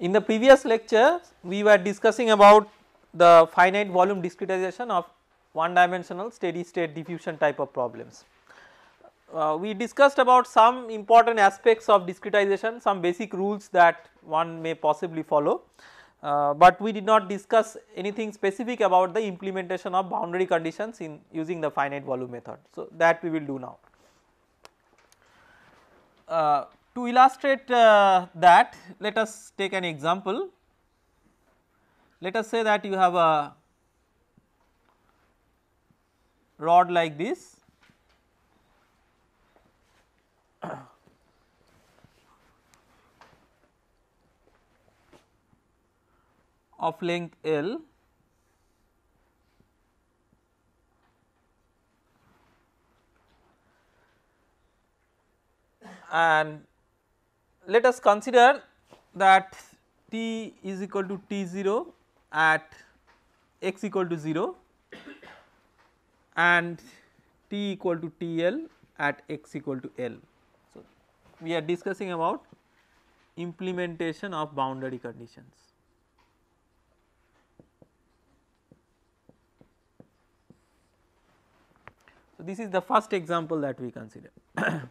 In the previous lecture we were discussing about the finite volume discretization of one dimensional steady state diffusion type of problems. Uh, we discussed about some important aspects of discretization, some basic rules that one may possibly follow, uh, but we did not discuss anything specific about the implementation of boundary conditions in using the finite volume method. So, that we will do now. Uh, to illustrate uh, that let us take an example. Let us say that you have a rod like this of length L and let us consider that t is equal to t 0 at x equal to 0 and t equal to t l at x equal to l. So, we are discussing about implementation of boundary conditions. So, this is the first example that we consider.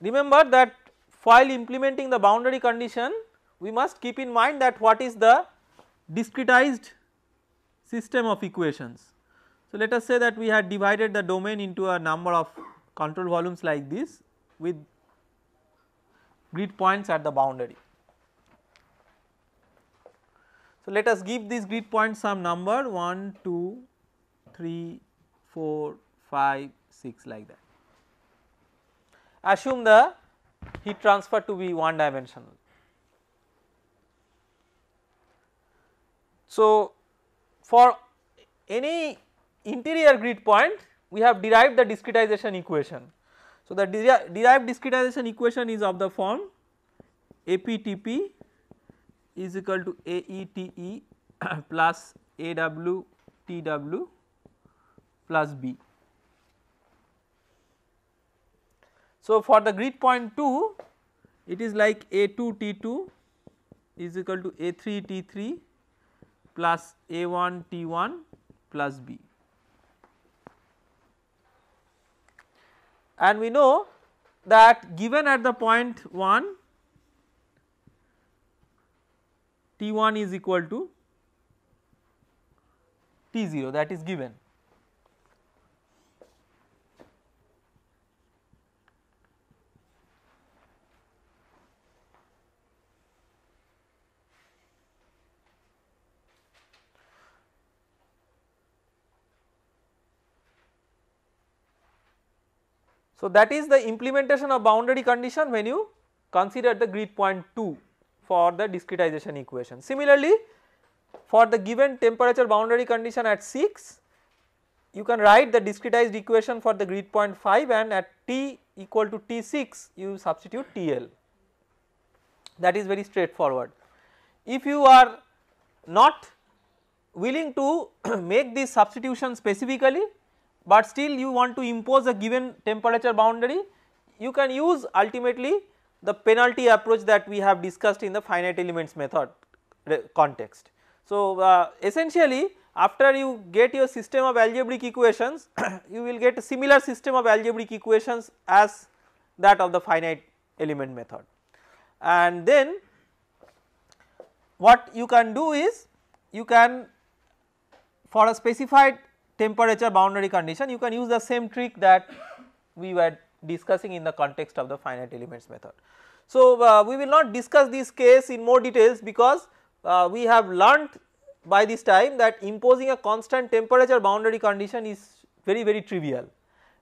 Remember that while implementing the boundary condition we must keep in mind that what is the discretized system of equations. So, let us say that we had divided the domain into a number of control volumes like this with grid points at the boundary. So, let us give these grid points some number 1, 2, 3, 4, 5, 6 like that assume the heat transfer to be one dimensional. So, for any interior grid point we have derived the discretization equation. So, the derived discretization equation is of the form APTP is equal to AETE plus AWTW plus B. So, for the grid point 2 it is like A 2 T 2 is equal to A 3 T 3 plus A 1 T 1 plus B. And we know that given at the point 1 T 1 is equal to T 0 that is given So, that is the implementation of boundary condition when you consider the grid point 2 for the discretization equation. Similarly, for the given temperature boundary condition at 6, you can write the discretized equation for the grid point 5 and at T equal to T6 you substitute TL that is very straightforward. If you are not willing to make this substitution specifically but still you want to impose a given temperature boundary you can use ultimately the penalty approach that we have discussed in the finite elements method context. So, uh, essentially after you get your system of algebraic equations you will get a similar system of algebraic equations as that of the finite element method. And then what you can do is you can for a specified temperature boundary condition you can use the same trick that we were discussing in the context of the finite elements method. So, uh, we will not discuss this case in more details because uh, we have learnt by this time that imposing a constant temperature boundary condition is very very trivial.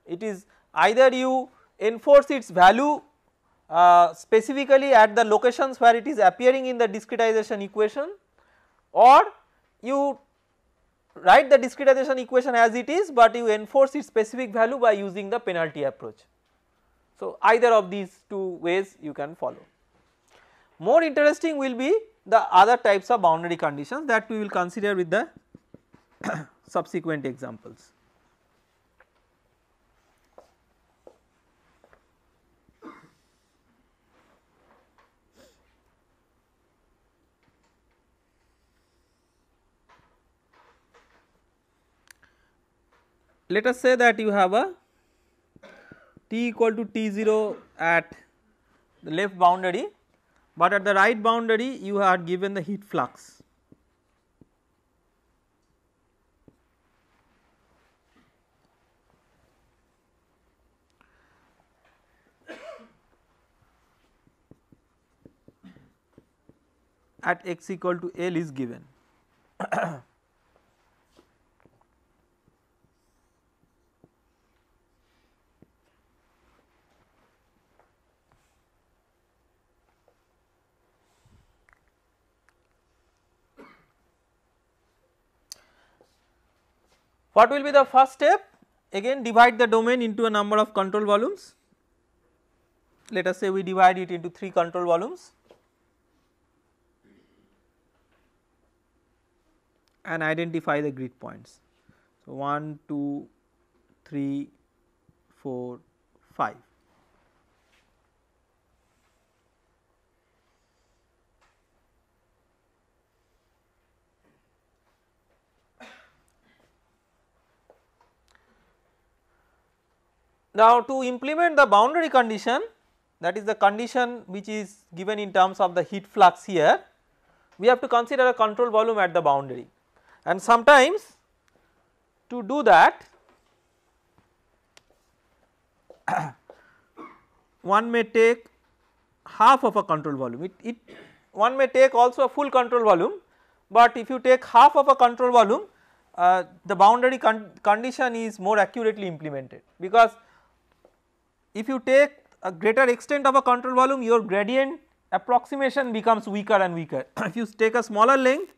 It is either you enforce its value uh, specifically at the locations where it is appearing in the discretization equation or you write the discretization equation as it is but you enforce its specific value by using the penalty approach. So, either of these two ways you can follow. More interesting will be the other types of boundary conditions that we will consider with the subsequent examples. let us say that you have a t equal to t 0 at the left boundary, but at the right boundary you are given the heat flux. at x equal to L is given. What will be the first step? Again divide the domain into a number of control volumes. Let us say we divide it into 3 control volumes and identify the grid points. So, 1, 2, 3, 4, 5. Now, to implement the boundary condition that is the condition which is given in terms of the heat flux here, we have to consider a control volume at the boundary and sometimes to do that one may take half of a control volume. It, it, one may take also a full control volume, but if you take half of a control volume, uh, the boundary con condition is more accurately implemented because if you take a greater extent of a control volume your gradient approximation becomes weaker and weaker. if you take a smaller length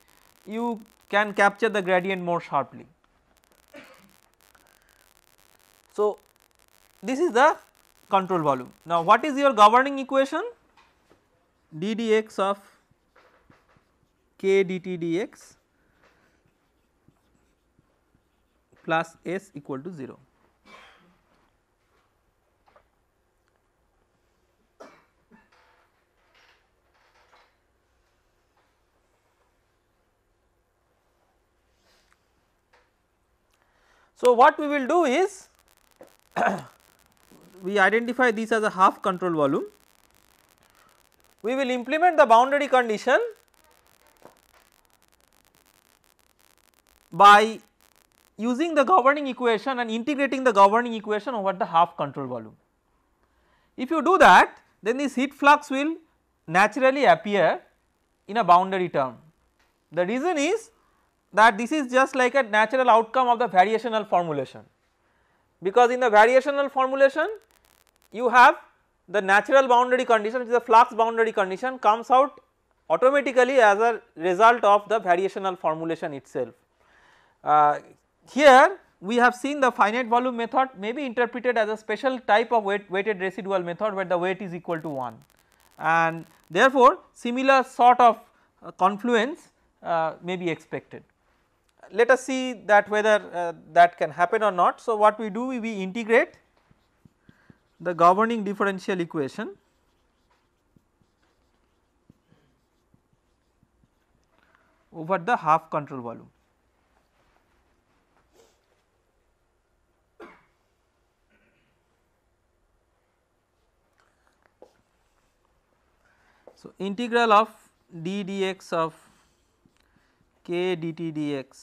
you can capture the gradient more sharply. So, this is the control volume. Now, what is your governing equation? d dx of k dt dx plus s equal to 0. So, what we will do is we identify these as a half control volume. We will implement the boundary condition by using the governing equation and integrating the governing equation over the half control volume. If you do that then this heat flux will naturally appear in a boundary term. The reason is that this is just like a natural outcome of the variational formulation because in the variational formulation you have the natural boundary condition which is the flux boundary condition comes out automatically as a result of the variational formulation itself. Uh, here we have seen the finite volume method may be interpreted as a special type of weight, weighted residual method where the weight is equal to 1 and therefore similar sort of uh, confluence uh, may be expected let us see that whether uh, that can happen or not. So, what we do we, we integrate the governing differential equation over the half control volume. So, integral of d dx of a dt dx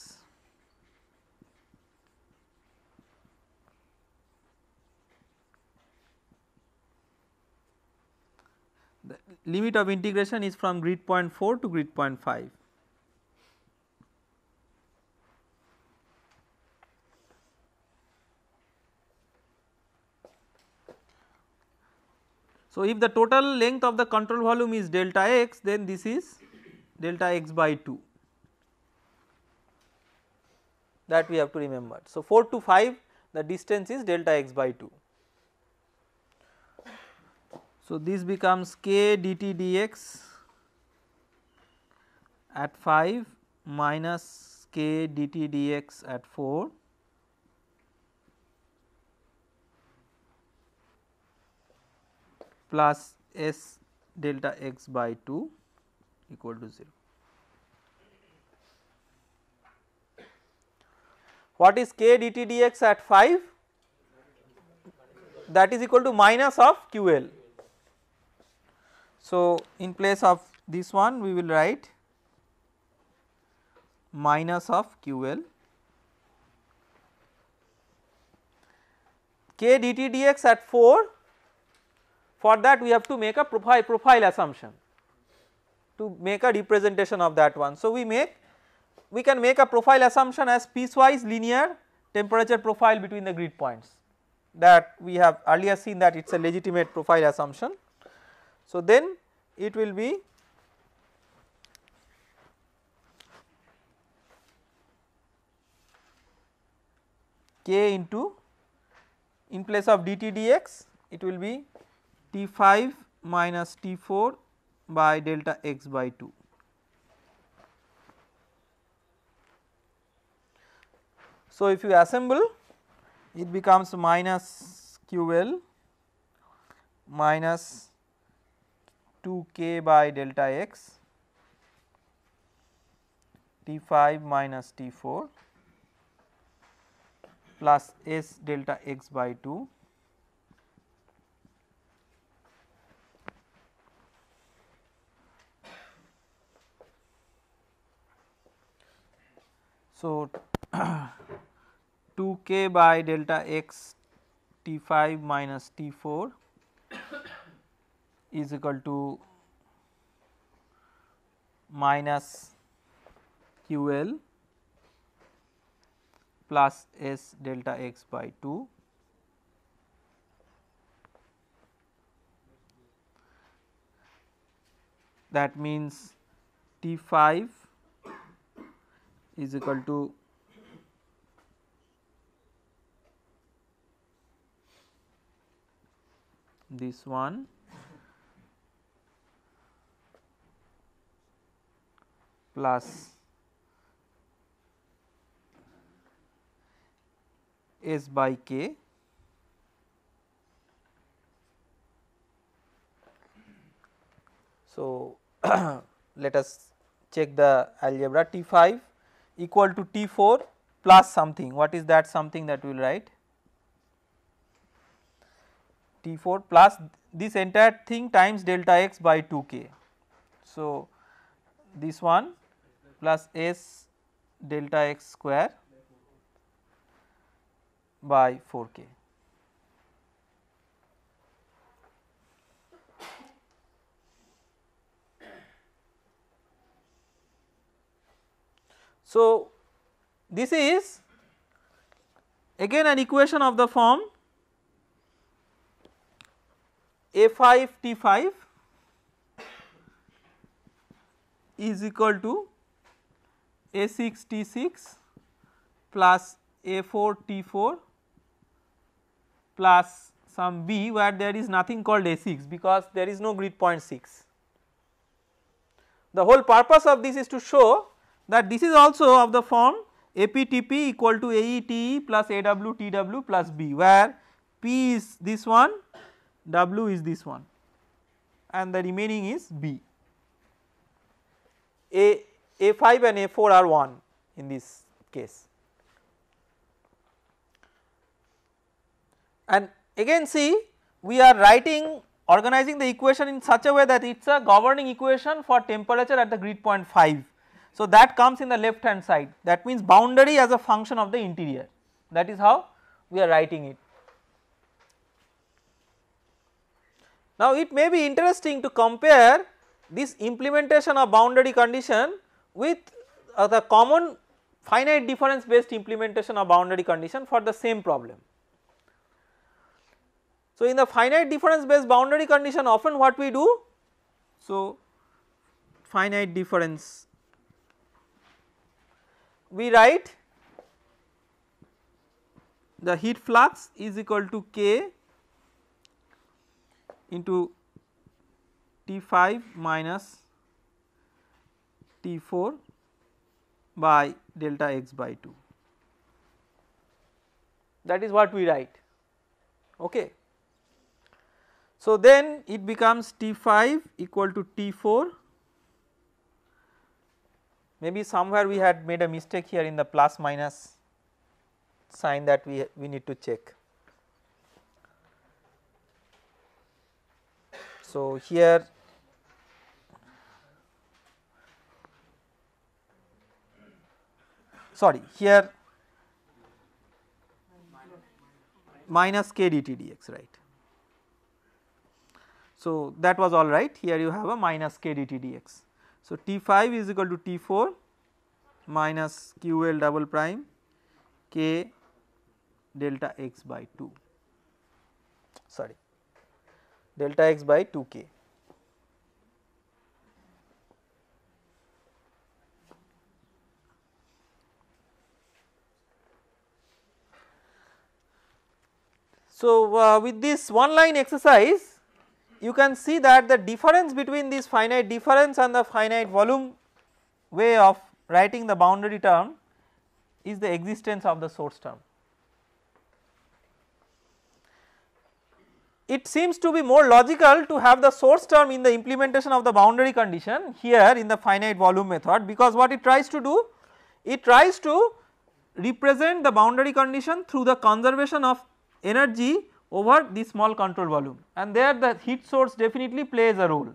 the limit of integration is from grid point 4 to grid point 5. So, if the total length of the control volume is delta x then this is delta x by 2 that we have to remember. So, 4 to 5 the distance is delta x by 2. So, this becomes k dt dx at 5 minus k dt dx at 4 plus s delta x by 2 equal to 0. What is k dt dx at 5? That is equal to minus of QL. So, in place of this one we will write minus of QL. k dt dx at 4 for that we have to make a profile, profile assumption to make a representation of that one. So, we make we can make a profile assumption as piecewise linear temperature profile between the grid points that we have earlier seen that it is a legitimate profile assumption. So, then it will be k into in place of dt dx it will be t 5 minus t 4 by delta x by 2 So, if you assemble it becomes minus QL minus 2k by delta x T5 minus T4 plus S delta x by 2 So, 2 k by delta x t 5 minus t 4 is equal to minus q l plus s delta x by 2 that means T 5 is equal to this one plus S by K So, let us check the algebra T 5 equal to T 4 plus something what is that something that we will write T4 plus this entire thing times delta x by 2k. So, this one plus s delta x square by 4k. So, this is again an equation of the form a5 T5 is equal to A6 T6 plus A4 T4 plus some B where there is nothing called A6 because there is no grid point 6. The whole purpose of this is to show that this is also of the form APTP equal to AETE plus AWTW plus B where P is this one W is this one and the remaining is B. A, A5 and A4 are 1 in this case. And again see we are writing organizing the equation in such a way that it is a governing equation for temperature at the grid point 5. So, that comes in the left hand side that means boundary as a function of the interior that is how we are writing it. Now, it may be interesting to compare this implementation of boundary condition with uh, the common finite difference based implementation of boundary condition for the same problem. So, in the finite difference based boundary condition often what we do? So, finite difference we write the heat flux is equal to k into T 5 minus T 4 by delta x by 2 that is what we write. Okay. So, then it becomes T 5 equal to T 4 maybe somewhere we had made a mistake here in the plus minus sign that we, we need to check. So, here sorry here minus k d t d x dx right. So, that was all right here you have a minus k d t d x. dx. So, T 5 is equal to T 4 minus q l double prime k delta x by 2 sorry delta x by 2 k. So, uh, with this one line exercise you can see that the difference between this finite difference and the finite volume way of writing the boundary term is the existence of the source term. it seems to be more logical to have the source term in the implementation of the boundary condition here in the finite volume method because what it tries to do? It tries to represent the boundary condition through the conservation of energy over the small control volume and there the heat source definitely plays a role.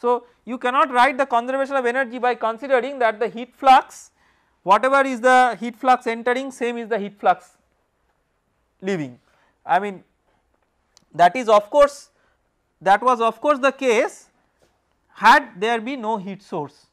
So, you cannot write the conservation of energy by considering that the heat flux whatever is the heat flux entering same is the heat flux leaving. I mean that is of course that was of course the case had there be no heat source.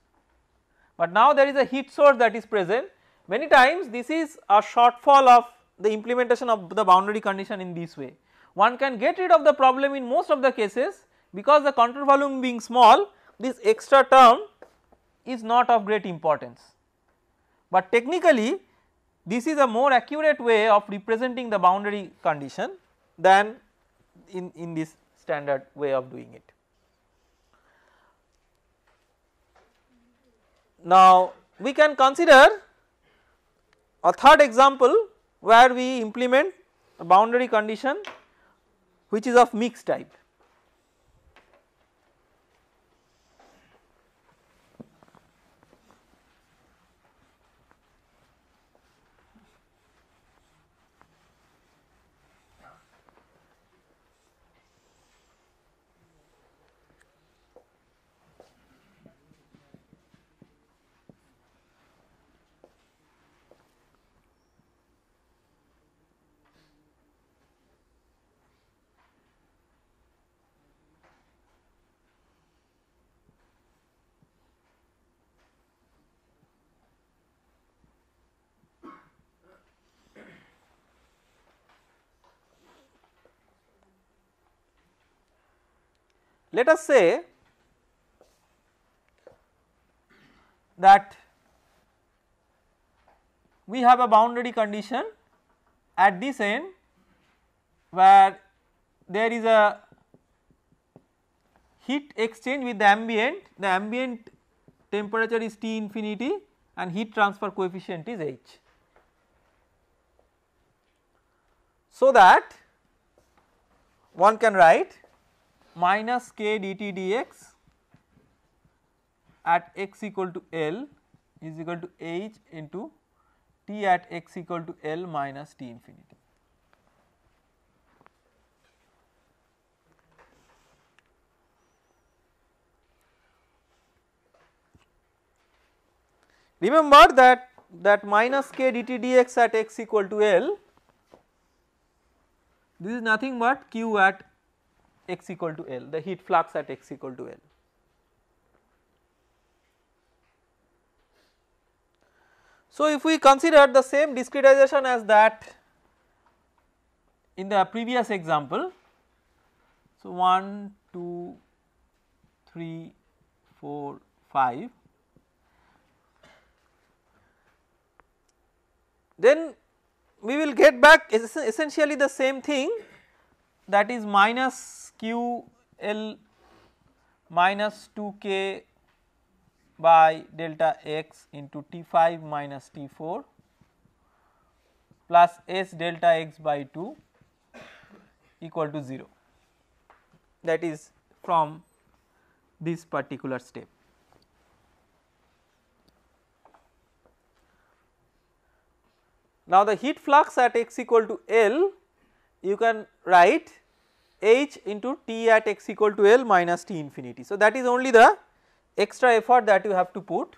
But now there is a heat source that is present many times this is a shortfall of the implementation of the boundary condition in this way. One can get rid of the problem in most of the cases because the control volume being small this extra term is not of great importance. But technically this is a more accurate way of representing the boundary condition than in, in this standard way of doing it. Now, we can consider a third example where we implement a boundary condition which is of mixed type. Let us say that we have a boundary condition at this end where there is a heat exchange with the ambient, the ambient temperature is T infinity and heat transfer coefficient is H. So that one can write minus k dt dx at x equal to L is equal to h into t at x equal to L minus t infinity. Remember that that minus k dt dx at x equal to L this is nothing but q at x equal to L, the heat flux at x equal to L. So, if we consider the same discretization as that in the previous example, so 1, 2, 3, 4, 5, then we will get back essentially the same thing that is minus q l minus 2 k by delta x into T 5 minus T 4 plus S delta x by 2 equal to 0 that is from this particular step. Now, the heat flux at x equal to L you can write h into t at x equal to L minus t infinity. So, that is only the extra effort that you have to put.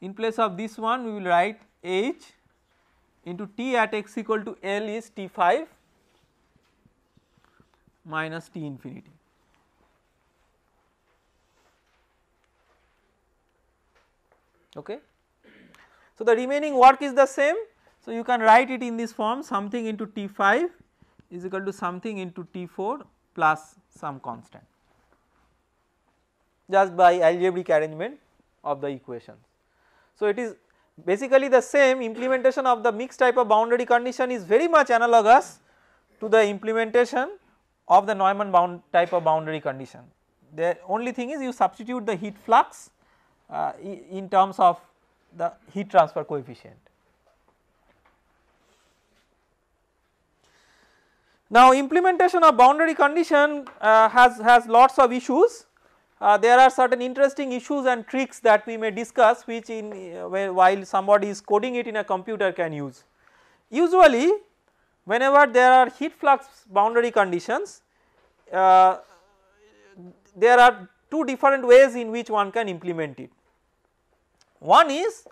In place of this one we will write h into t at x equal to L is t 5 minus t infinity. Okay. So, the remaining work is the same. So, you can write it in this form something into t 5 is equal to something into T4 plus some constant just by algebraic arrangement of the equation, So, it is basically the same implementation of the mixed type of boundary condition is very much analogous to the implementation of the Neumann bound type of boundary condition. The only thing is you substitute the heat flux uh, in terms of the heat transfer coefficient. Now implementation of boundary condition uh, has, has lots of issues. Uh, there are certain interesting issues and tricks that we may discuss which in uh, while somebody is coding it in a computer can use. Usually whenever there are heat flux boundary conditions uh, there are two different ways in which one can implement it. One is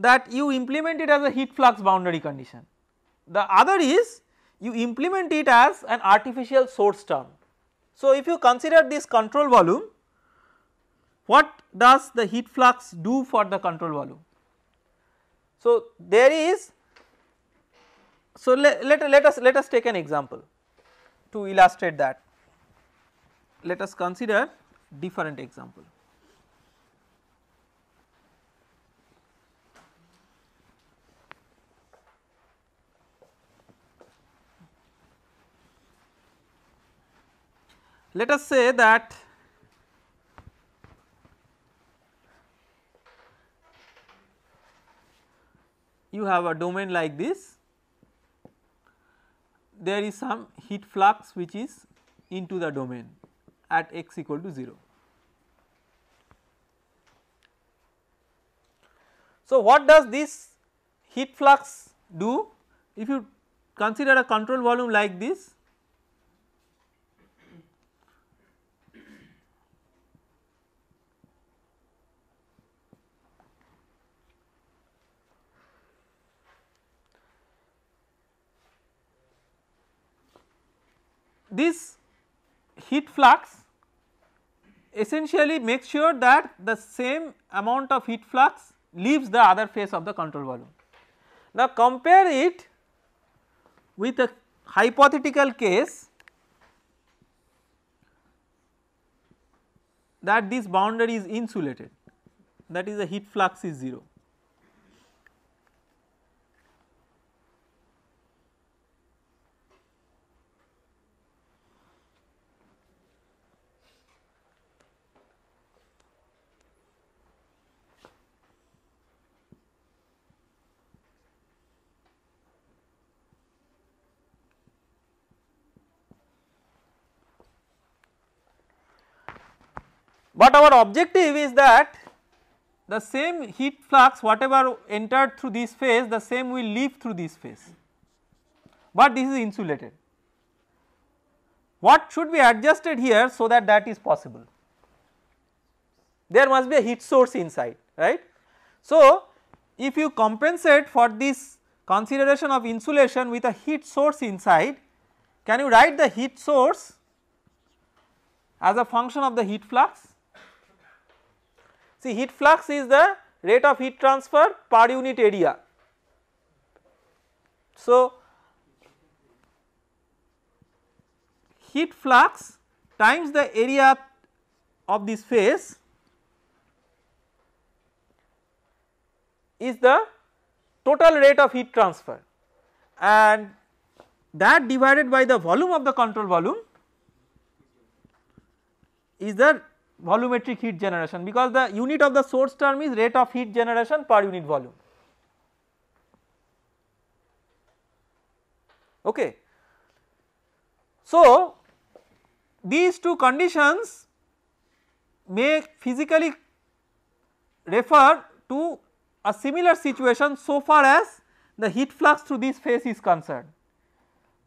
that you implement it as a heat flux boundary condition. The other is you implement it as an artificial source term. So, if you consider this control volume, what does the heat flux do for the control volume? So, there is, so let, let, let us let us take an example to illustrate that. Let us consider different example. Let us say that you have a domain like this, there is some heat flux which is into the domain at x equal to 0. So, what does this heat flux do? If you consider a control volume like this, This heat flux essentially makes sure that the same amount of heat flux leaves the other face of the control volume. Now compare it with a hypothetical case that this boundary is insulated that is the heat flux is 0. our objective is that the same heat flux whatever entered through this phase the same will leave through this phase, but this is insulated. What should be adjusted here so that that is possible? There must be a heat source inside right. So, if you compensate for this consideration of insulation with a heat source inside can you write the heat source as a function of the heat flux? See heat flux is the rate of heat transfer per unit area. So heat flux times the area of this phase is the total rate of heat transfer and that divided by the volume of the control volume is the volumetric heat generation because the unit of the source term is rate of heat generation per unit volume. Okay. So, these two conditions may physically refer to a similar situation so far as the heat flux through this phase is concerned.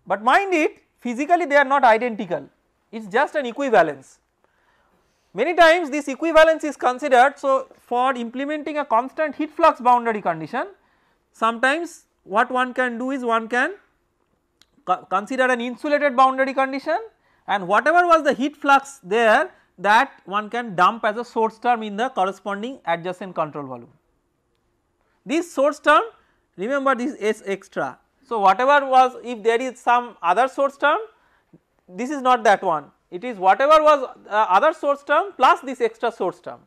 But mind it physically they are not identical, it is just an equivalence Many times this equivalence is considered so for implementing a constant heat flux boundary condition sometimes what one can do is one can co consider an insulated boundary condition and whatever was the heat flux there that one can dump as a source term in the corresponding adjacent control volume. This source term remember this is extra. So, whatever was if there is some other source term this is not that one it is whatever was other source term plus this extra source term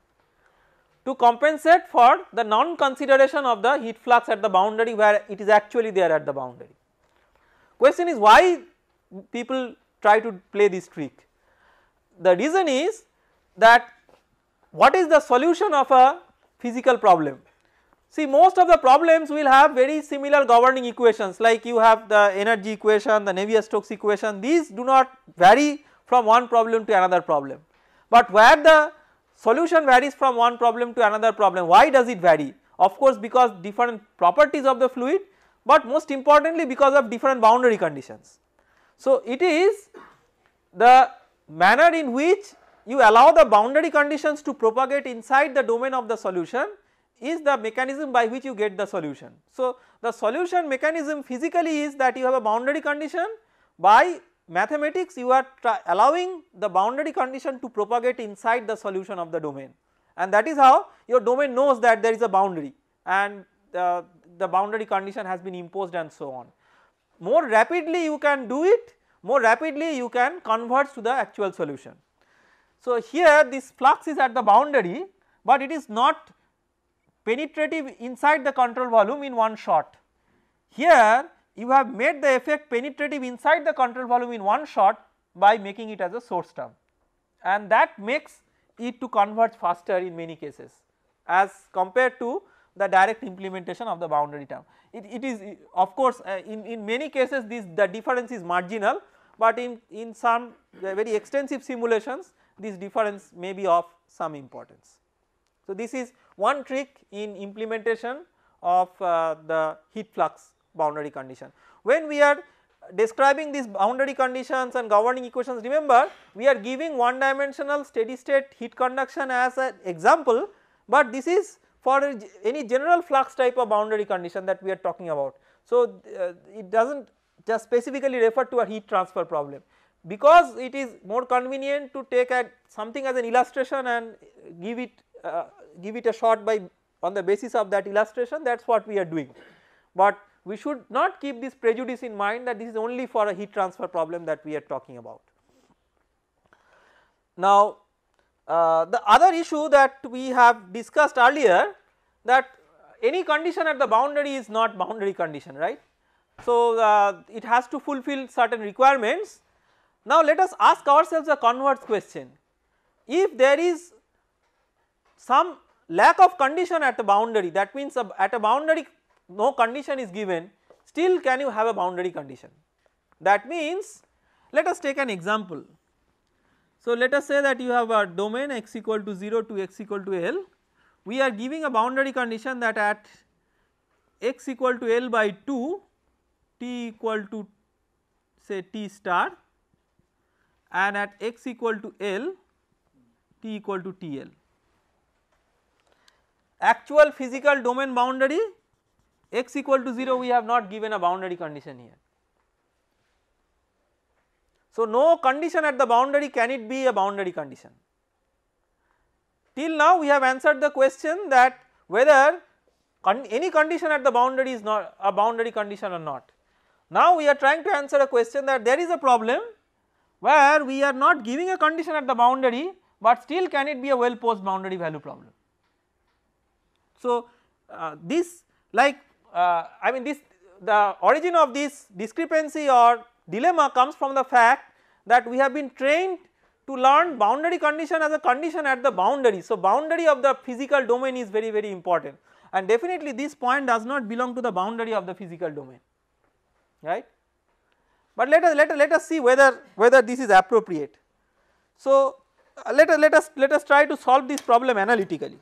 to compensate for the non consideration of the heat flux at the boundary where it is actually there at the boundary. Question is why people try to play this trick? The reason is that what is the solution of a physical problem? See most of the problems will have very similar governing equations like you have the energy equation, the Navier-Stokes equation these do not vary from one problem to another problem. But where the solution varies from one problem to another problem, why does it vary? Of course, because different properties of the fluid, but most importantly because of different boundary conditions. So, it is the manner in which you allow the boundary conditions to propagate inside the domain of the solution is the mechanism by which you get the solution. So, the solution mechanism physically is that you have a boundary condition by mathematics you are allowing the boundary condition to propagate inside the solution of the domain and that is how your domain knows that there is a boundary and uh, the boundary condition has been imposed and so on. More rapidly you can do it, more rapidly you can converge to the actual solution. So, here this flux is at the boundary, but it is not penetrative inside the control volume in one shot. Here you have made the effect penetrative inside the control volume in one shot by making it as a source term and that makes it to converge faster in many cases as compared to the direct implementation of the boundary term. It, it is of course uh, in, in many cases this the difference is marginal, but in, in some uh, very extensive simulations this difference may be of some importance. So, this is one trick in implementation of uh, the heat flux boundary condition. When we are describing these boundary conditions and governing equations remember we are giving one dimensional steady state heat conduction as an example but this is for any general flux type of boundary condition that we are talking about. So, uh, it does not just specifically refer to a heat transfer problem because it is more convenient to take a, something as an illustration and give it uh, give it a shot by on the basis of that illustration that is what we are doing. But we should not keep this prejudice in mind that this is only for a heat transfer problem that we are talking about. Now, uh, the other issue that we have discussed earlier that any condition at the boundary is not boundary condition right. So, uh, it has to fulfill certain requirements. Now, let us ask ourselves a converse question if there is some lack of condition at the boundary that means at a boundary no condition is given still can you have a boundary condition. That means let us take an example. So, let us say that you have a domain x equal to 0 to x equal to L we are giving a boundary condition that at x equal to L by 2 t equal to say t star and at x equal to L t equal to T L. Actual physical domain boundary x equal to 0 we have not given a boundary condition here. So, no condition at the boundary can it be a boundary condition. Till now we have answered the question that whether con any condition at the boundary is not a boundary condition or not. Now we are trying to answer a question that there is a problem where we are not giving a condition at the boundary but still can it be a well posed boundary value problem. So, uh, this like uh, I mean this the origin of this discrepancy or dilemma comes from the fact that we have been trained to learn boundary condition as a condition at the boundary. So, boundary of the physical domain is very very important and definitely this point does not belong to the boundary of the physical domain right. But let us let us let us see whether whether this is appropriate. So, uh, let us let us let us try to solve this problem analytically.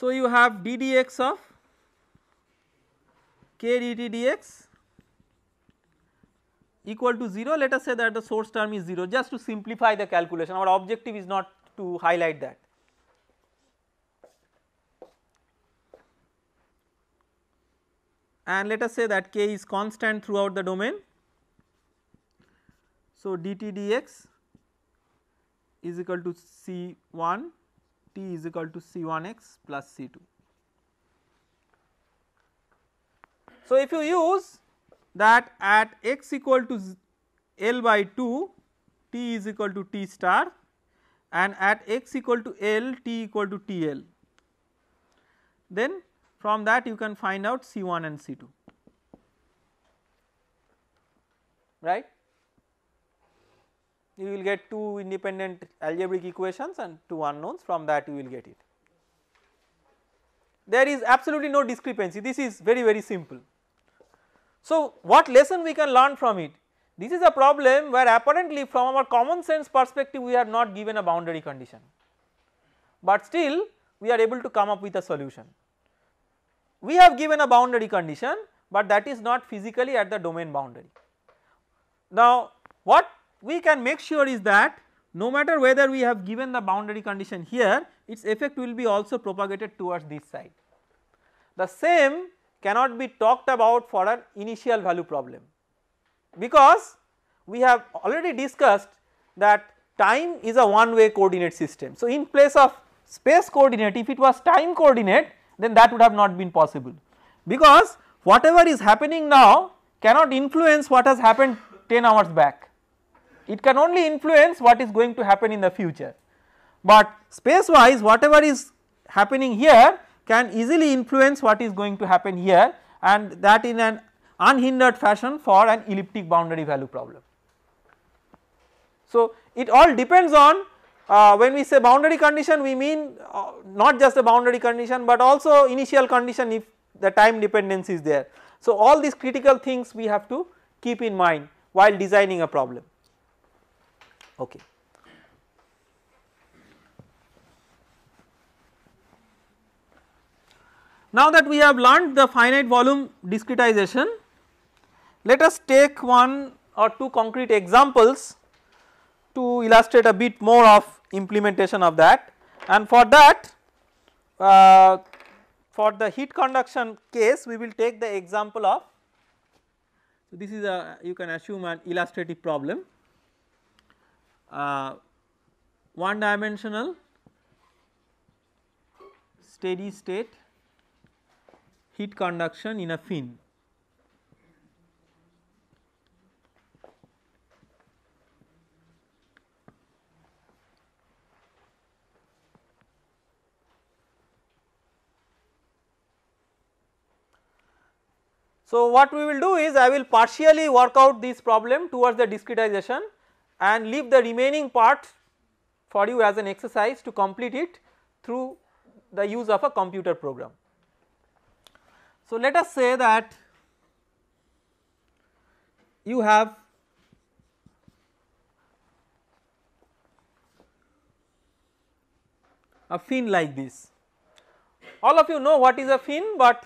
So, you have d dx of k dt dx equal to 0 let us say that the source term is 0 just to simplify the calculation our objective is not to highlight that. And let us say that k is constant throughout the domain. So, dt dx is equal to C 1 t is equal to C1x plus C2. So, if you use that at x equal to L by 2 t is equal to t star and at x equal to L t equal to T L then from that you can find out C1 and C2 right you will get two independent algebraic equations and two unknowns from that you will get it. There is absolutely no discrepancy this is very very simple. So what lesson we can learn from it? This is a problem where apparently from our common sense perspective we are not given a boundary condition, but still we are able to come up with a solution. We have given a boundary condition, but that is not physically at the domain boundary. Now what we can make sure is that no matter whether we have given the boundary condition here its effect will be also propagated towards this side. The same cannot be talked about for an initial value problem because we have already discussed that time is a one way coordinate system. So, in place of space coordinate if it was time coordinate then that would have not been possible because whatever is happening now cannot influence what has happened 10 hours back it can only influence what is going to happen in the future. But space wise whatever is happening here can easily influence what is going to happen here and that in an unhindered fashion for an elliptic boundary value problem. So, it all depends on uh, when we say boundary condition we mean uh, not just the boundary condition but also initial condition if the time dependence is there. So, all these critical things we have to keep in mind while designing a problem. Okay. Now that we have learned the finite volume discretization, let us take one or two concrete examples to illustrate a bit more of implementation of that and for that uh, for the heat conduction case we will take the example of so this is a you can assume an illustrative problem uh, one dimensional steady state heat conduction in a fin. So, what we will do is I will partially work out this problem towards the discretization and leave the remaining part for you as an exercise to complete it through the use of a computer program. So, let us say that you have a fin like this. All of you know what is a fin, but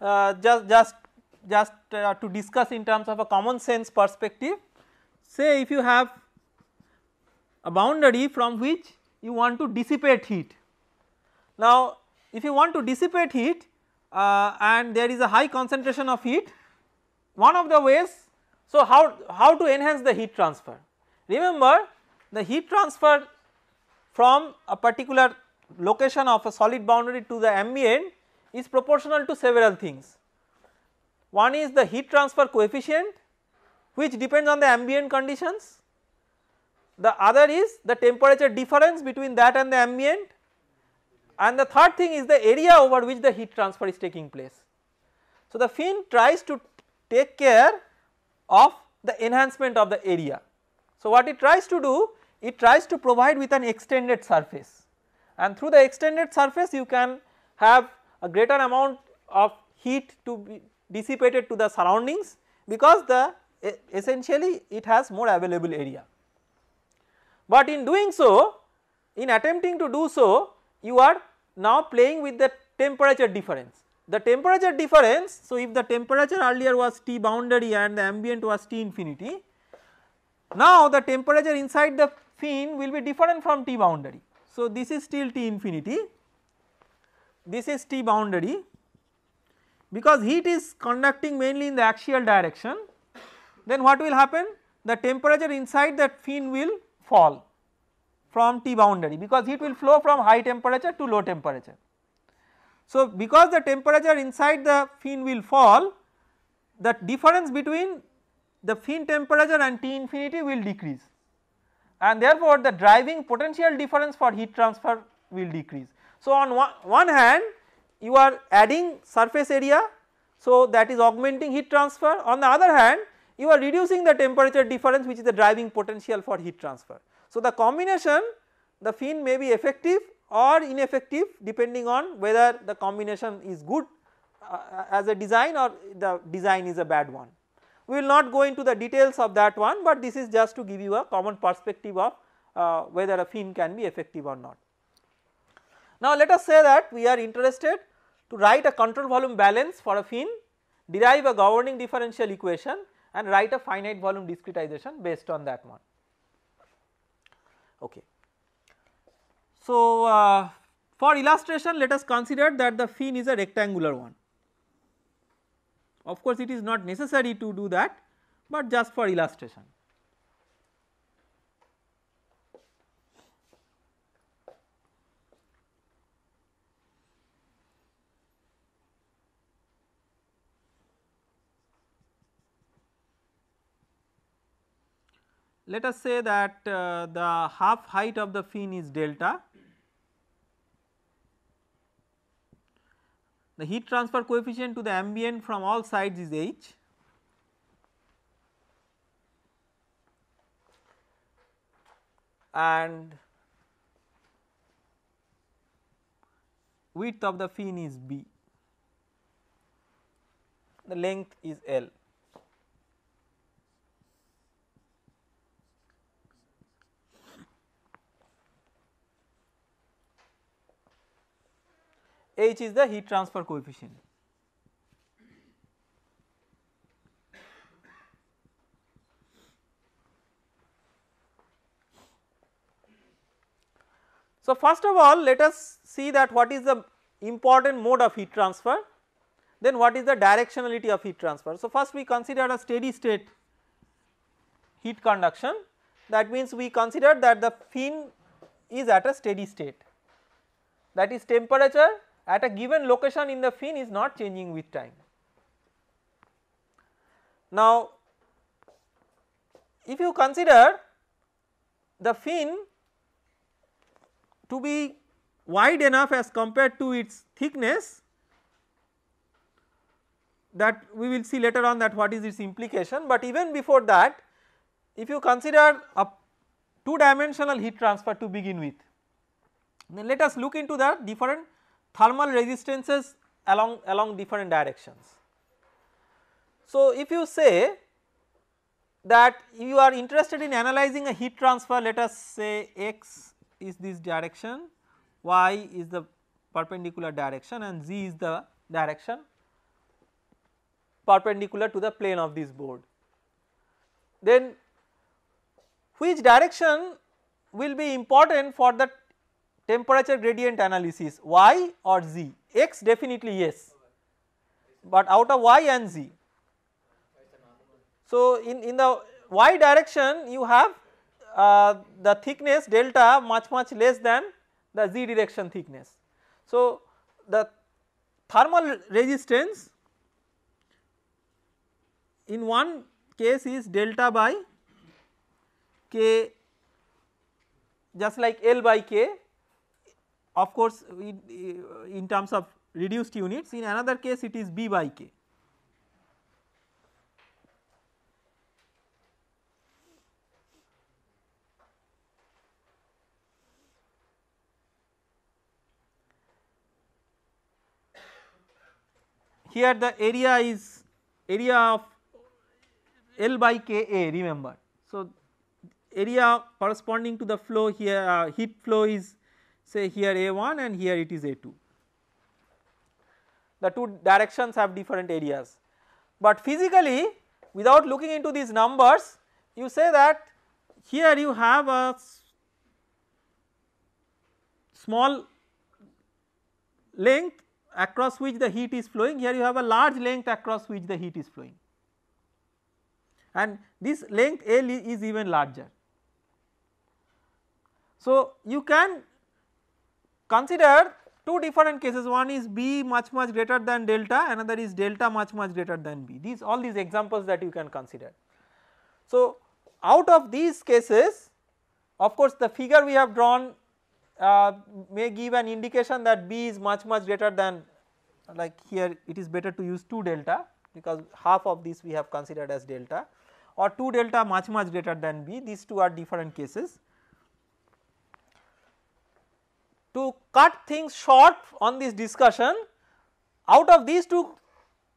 uh, just just just uh, to discuss in terms of a common sense perspective. Say if you have a boundary from which you want to dissipate heat. Now if you want to dissipate heat uh, and there is a high concentration of heat one of the ways so how, how to enhance the heat transfer. Remember the heat transfer from a particular location of a solid boundary to the ambient is proportional to several things. One is the heat transfer coefficient which depends on the ambient conditions the other is the temperature difference between that and the ambient and the third thing is the area over which the heat transfer is taking place. So, the fin tries to take care of the enhancement of the area. So, what it tries to do it tries to provide with an extended surface and through the extended surface you can have a greater amount of heat to be dissipated to the surroundings because the essentially it has more available area but in doing so in attempting to do so you are now playing with the temperature difference. The temperature difference, so if the temperature earlier was T boundary and the ambient was T infinity, now the temperature inside the fin will be different from T boundary. So this is still T infinity, this is T boundary because heat is conducting mainly in the axial direction then what will happen? The temperature inside that fin will fall from T boundary because heat will flow from high temperature to low temperature. So, because the temperature inside the fin will fall the difference between the fin temperature and T infinity will decrease and therefore the driving potential difference for heat transfer will decrease. So, on one hand you are adding surface area so that is augmenting heat transfer on the other hand you are reducing the temperature difference which is the driving potential for heat transfer. So, the combination the fin may be effective or ineffective depending on whether the combination is good uh, as a design or the design is a bad one. We will not go into the details of that one but this is just to give you a common perspective of uh, whether a fin can be effective or not. Now let us say that we are interested to write a control volume balance for a fin, derive a governing differential equation and write a finite volume discretization based on that one. Okay. So, uh, for illustration let us consider that the fin is a rectangular one. Of course, it is not necessary to do that, but just for illustration. let us say that uh, the half height of the fin is delta, the heat transfer coefficient to the ambient from all sides is H. and width of the fin is B, the length is L. H is the heat transfer coefficient. So, first of all let us see that what is the important mode of heat transfer then what is the directionality of heat transfer. So, first we consider a steady state heat conduction that means we consider that the fin is at a steady state that is temperature at a given location in the fin is not changing with time. Now, if you consider the fin to be wide enough as compared to its thickness that we will see later on that what is its implication, but even before that if you consider a two dimensional heat transfer to begin with then let us look into the different thermal resistances along along different directions. So, if you say that you are interested in analyzing a heat transfer let us say x is this direction, y is the perpendicular direction and z is the direction perpendicular to the plane of this board. Then which direction will be important for the temperature gradient analysis y or z x definitely yes but out of y and z. So, in, in the y direction you have uh, the thickness delta much much less than the z direction thickness. So, the thermal resistance in one case is delta by k just like L by k of course in terms of reduced units in another case it is b by k. Here the area is area of L by K A remember. So, area corresponding to the flow here uh, heat flow is say here A1 and here it is A2. The two directions have different areas, but physically without looking into these numbers you say that here you have a small length across which the heat is flowing here you have a large length across which the heat is flowing and this length L is even larger. So, you can Consider two different cases one is B much much greater than delta another is delta much much greater than B these all these examples that you can consider. So, out of these cases of course the figure we have drawn uh, may give an indication that B is much much greater than like here it is better to use 2 delta because half of this we have considered as delta or 2 delta much much greater than B these two are different cases to cut things short on this discussion out of these two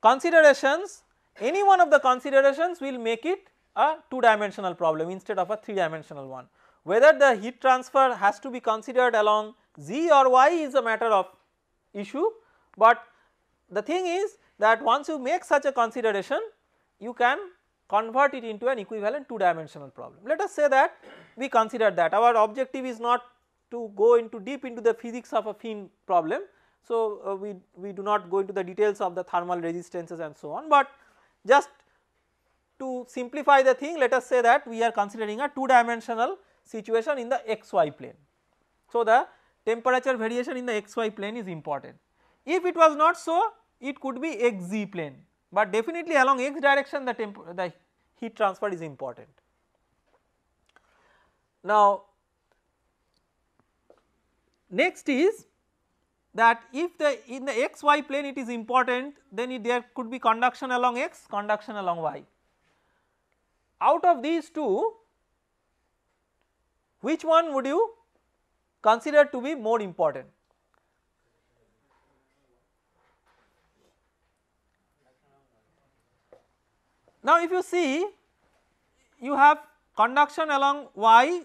considerations any one of the considerations will make it a two dimensional problem instead of a three dimensional one. Whether the heat transfer has to be considered along z or y is a matter of issue, but the thing is that once you make such a consideration you can convert it into an equivalent two dimensional problem. Let us say that we consider that our objective is not to go into deep into the physics of a fin problem. So, uh, we, we do not go into the details of the thermal resistances and so on, but just to simplify the thing let us say that we are considering a two dimensional situation in the xy plane. So, the temperature variation in the xy plane is important. If it was not so it could be xz plane, but definitely along x direction the, the heat transfer is important. Now, Next is that if the in the x y plane it is important then it, there could be conduction along x conduction along y. Out of these two which one would you consider to be more important? Now if you see you have conduction along y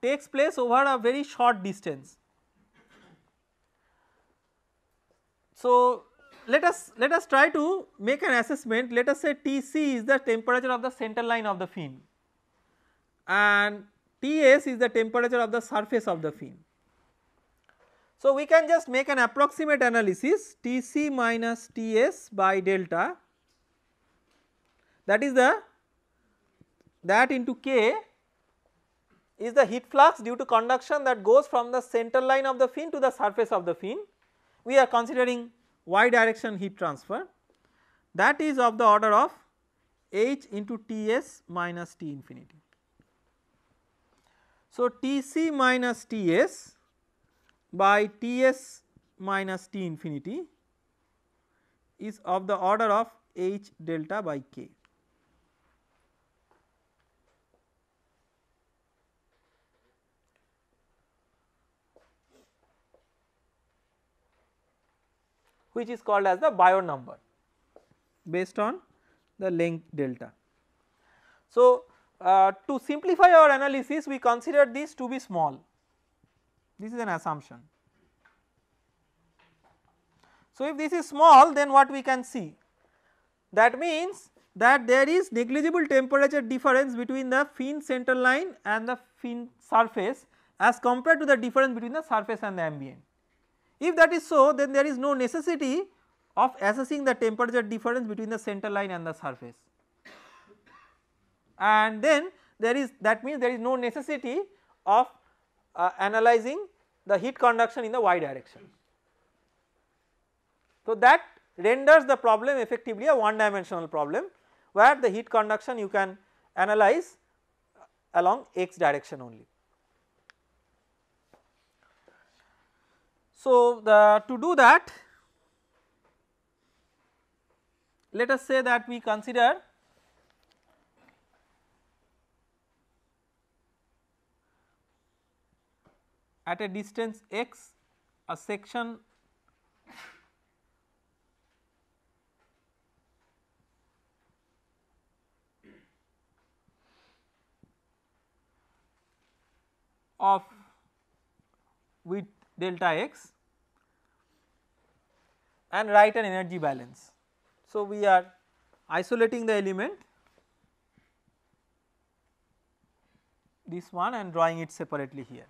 takes place over a very short distance So, let us let us try to make an assessment let us say Tc is the temperature of the center line of the fin and Ts is the temperature of the surface of the fin. So, we can just make an approximate analysis Tc minus Ts by delta that is the that into K is the heat flux due to conduction that goes from the center line of the fin to the surface of the fin we are considering y direction heat transfer that is of the order of h into T s minus T infinity. So, T c minus T s by T s minus T infinity is of the order of h delta by k. which is called as the bio number based on the length delta. So, uh, to simplify our analysis we consider this to be small this is an assumption. So, if this is small then what we can see that means that there is negligible temperature difference between the fin center line and the fin surface as compared to the difference between the surface and the ambient. If that is so then there is no necessity of assessing the temperature difference between the center line and the surface and then there is that means there is no necessity of uh, analyzing the heat conduction in the y direction. So, that renders the problem effectively a one dimensional problem where the heat conduction you can analyze along x direction only. So, the to do that let us say that we consider at a distance x a section of width delta x and write an energy balance. So, we are isolating the element this one and drawing it separately here.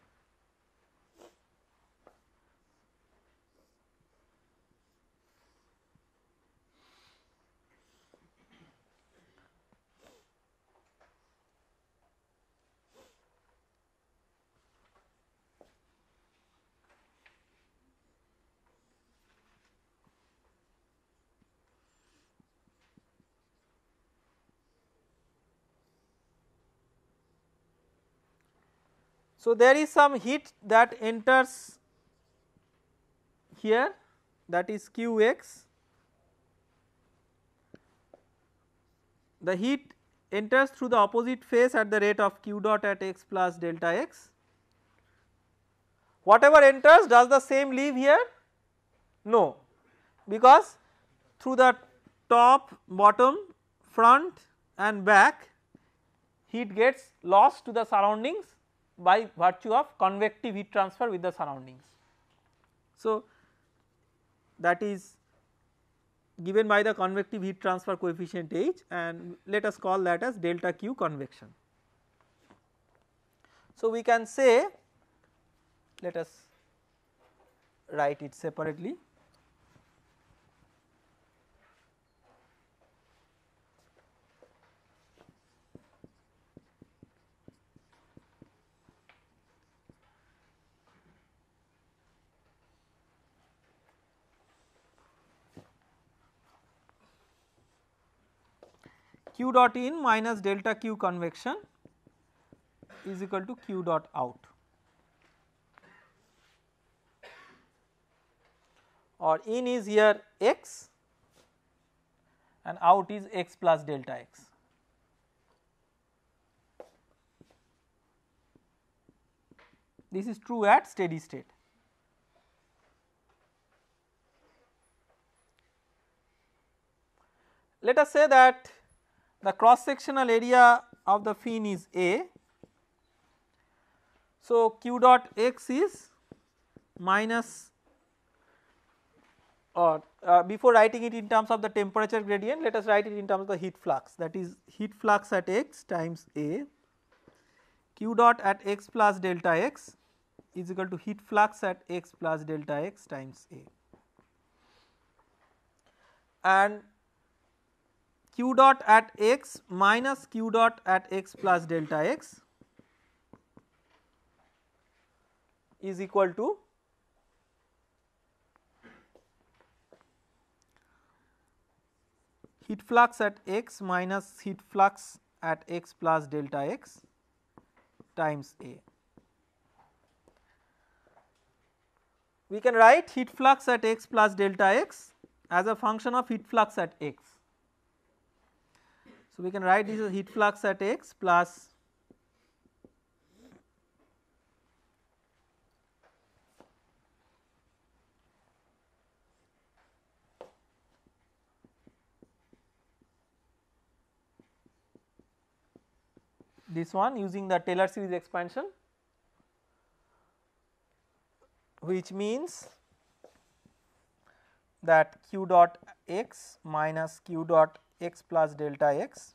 So, there is some heat that enters here that is q x the heat enters through the opposite face at the rate of q dot at x plus delta x. Whatever enters does the same leave here? No, because through the top, bottom, front and back heat gets lost to the surroundings by virtue of convective heat transfer with the surroundings. So, that is given by the convective heat transfer coefficient H and let us call that as delta Q convection. So, we can say let us write it separately q dot in minus delta q convection is equal to q dot out or in is here x and out is x plus delta x. This is true at steady state. Let us say that the cross sectional area of the fin is A. So, q dot x is minus or uh, before writing it in terms of the temperature gradient let us write it in terms of the heat flux that is heat flux at x times A q dot at x plus delta x is equal to heat flux at x plus delta x times A. And q dot at x minus q dot at x plus delta x is equal to heat flux at x minus heat flux at x plus delta x times A. We can write heat flux at x plus delta x as a function of heat flux at x. So, we can write this as heat flux at x plus this one using the Taylor series expansion which means that q dot x minus q dot x plus delta x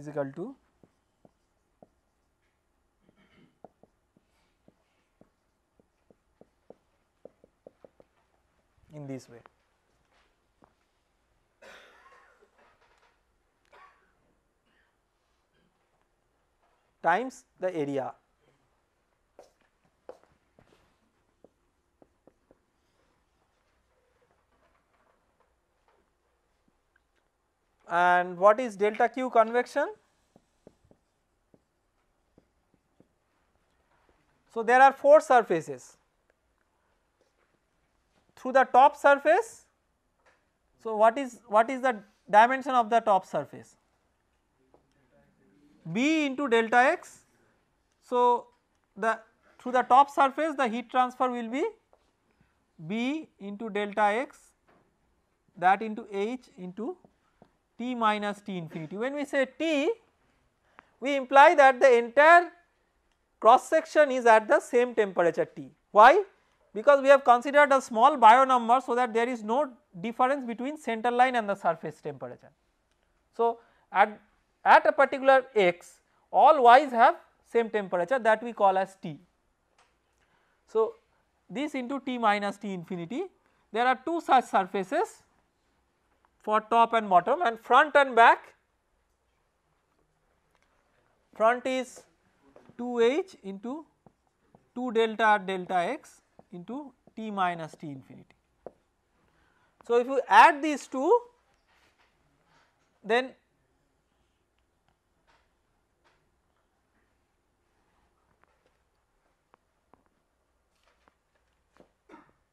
is equal to in this way. times the area and what is delta q convection? So, there are 4 surfaces through the top surface. So, what is what is the dimension of the top surface? B into delta x. So, the through the top surface the heat transfer will be B into delta x that into H into t minus t infinity. When we say t, we imply that the entire cross section is at the same temperature T. Why? Because we have considered a small bio number so that there is no difference between center line and the surface temperature. So, at, at a particular x all y's have same temperature that we call as T. So, this into T minus T infinity there are two such surfaces for top and bottom and front and back front is 2h into 2 delta delta x into t minus t infinity. So, if you add these two then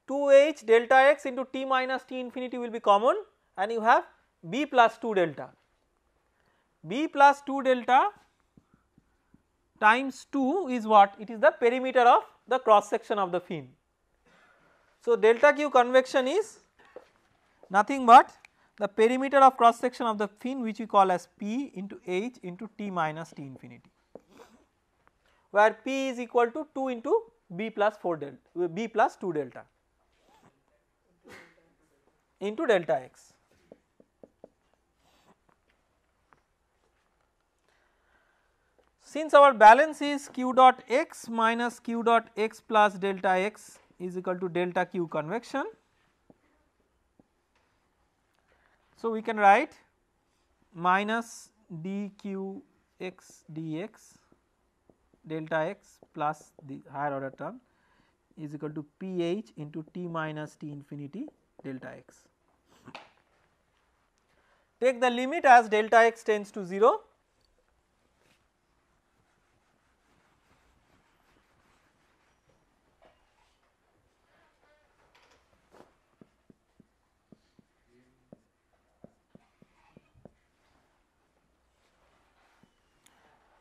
two h delta x into t minus t infinity will be common and you have B plus 2 delta. B plus 2 delta times 2 is what? It is the perimeter of the cross section of the fin. So, delta Q convection is nothing but the perimeter of cross section of the fin which we call as P into H into T minus T infinity where P is equal to 2 into B plus 4 delta B plus 2 delta into delta x. Since our balance is q dot x minus q dot x plus delta x is equal to delta q convection. So, we can write minus d q x d x dx delta x plus the higher order term is equal to p h into t minus t infinity delta x. Take the limit as delta x tends to 0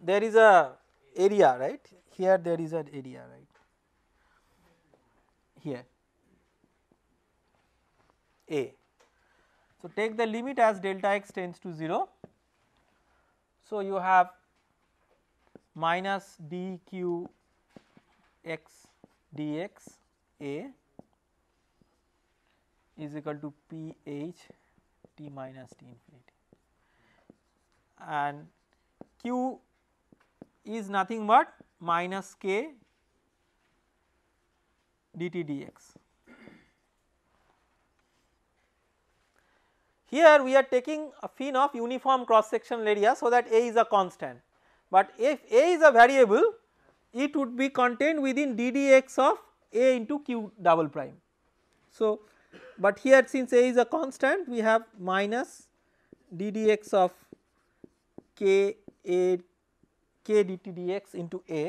there is a area right here there is an area right here a. So, take the limit as delta x tends to 0. So, you have minus d q x dx a is equal to p h t minus t infinity and q is nothing but minus k dt dx. Here we are taking a fin of uniform cross sectional area so that A is a constant, but if A is a variable it would be contained within ddx of A into q double prime. So, but here since A is a constant we have minus ddx of k A k dt dx into a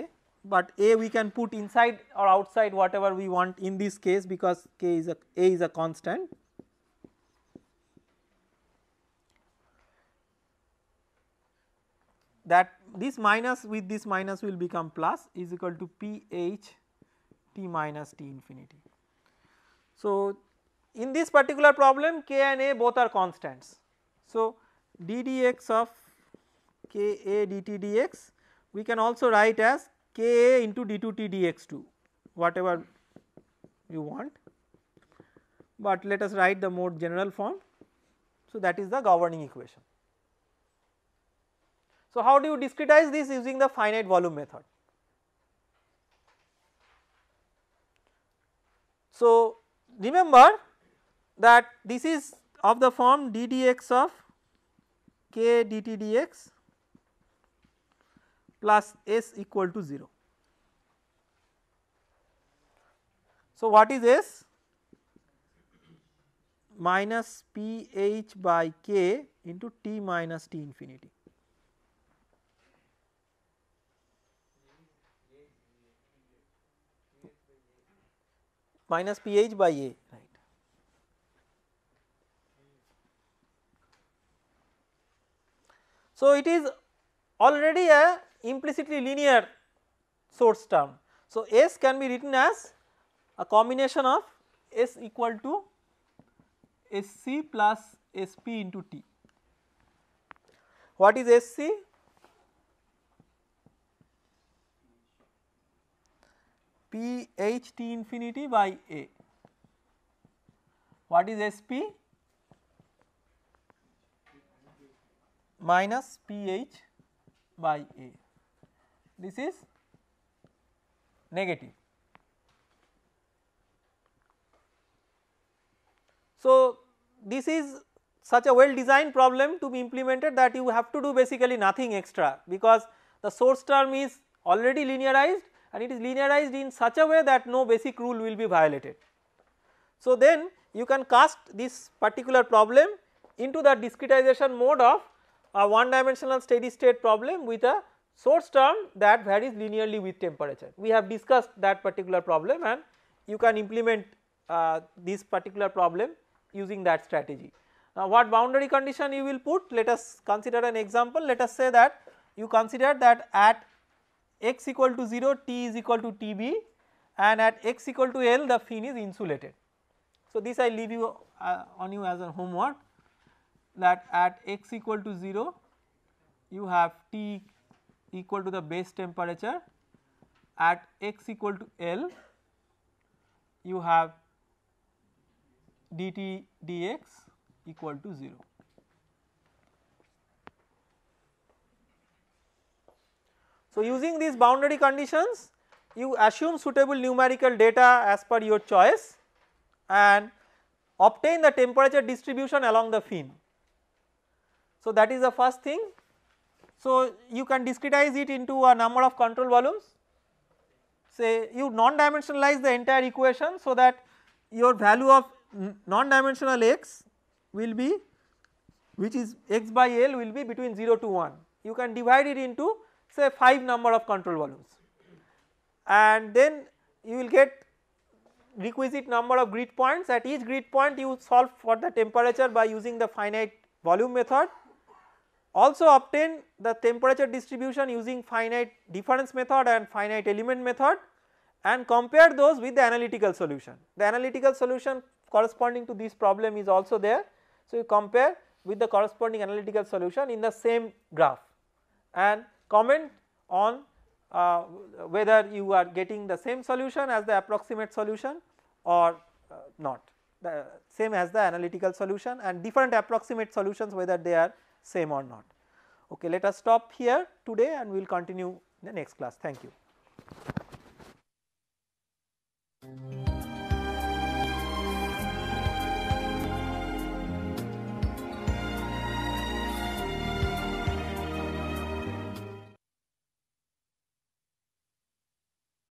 but a we can put inside or outside whatever we want in this case because k is a a is a constant. that this minus with this minus will become plus is equal to p h t minus t infinity. So, in this particular problem k and a both are constants. So, d dx of k a dt dx we can also write as Ka into d2t dx2 whatever you want, but let us write the more general form. So, that is the governing equation. So, how do you discretize this using the finite volume method? So, remember that this is of the form d dx of k dt dx plus S equal to 0. So, what is S? Minus P h by k into t minus t infinity. minus ph by a right so it is already a implicitly linear source term. So, S can be written as a combination of S equal to SC plus SP into T. What is C? P H t infinity by A. What is SP? Minus P H by A this is negative. So, this is such a well designed problem to be implemented that you have to do basically nothing extra because the source term is already linearized and it is linearized in such a way that no basic rule will be violated. So, then you can cast this particular problem into the discretization mode of a one dimensional steady state problem with a source term that varies linearly with temperature. We have discussed that particular problem and you can implement uh, this particular problem using that strategy. Now, what boundary condition you will put? Let us consider an example. Let us say that you consider that at x equal to 0 t is equal to tb and at x equal to L the fin is insulated. So, this I leave you uh, on you as a homework that at x equal to 0 you have t equal to the base temperature at x equal to L you have dt dx equal to 0. So, using these boundary conditions you assume suitable numerical data as per your choice and obtain the temperature distribution along the fin. So, that is the first thing so, you can discretize it into a number of control volumes say you non dimensionalize the entire equation so that your value of non dimensional x will be which is x by L will be between 0 to 1 you can divide it into say 5 number of control volumes and then you will get requisite number of grid points at each grid point you solve for the temperature by using the finite volume method also obtain the temperature distribution using finite difference method and finite element method and compare those with the analytical solution. The analytical solution corresponding to this problem is also there. So, you compare with the corresponding analytical solution in the same graph and comment on uh, whether you are getting the same solution as the approximate solution or uh, not the same as the analytical solution and different approximate solutions whether they are same or not. Okay, let us stop here today and we will continue in the next class. Thank you.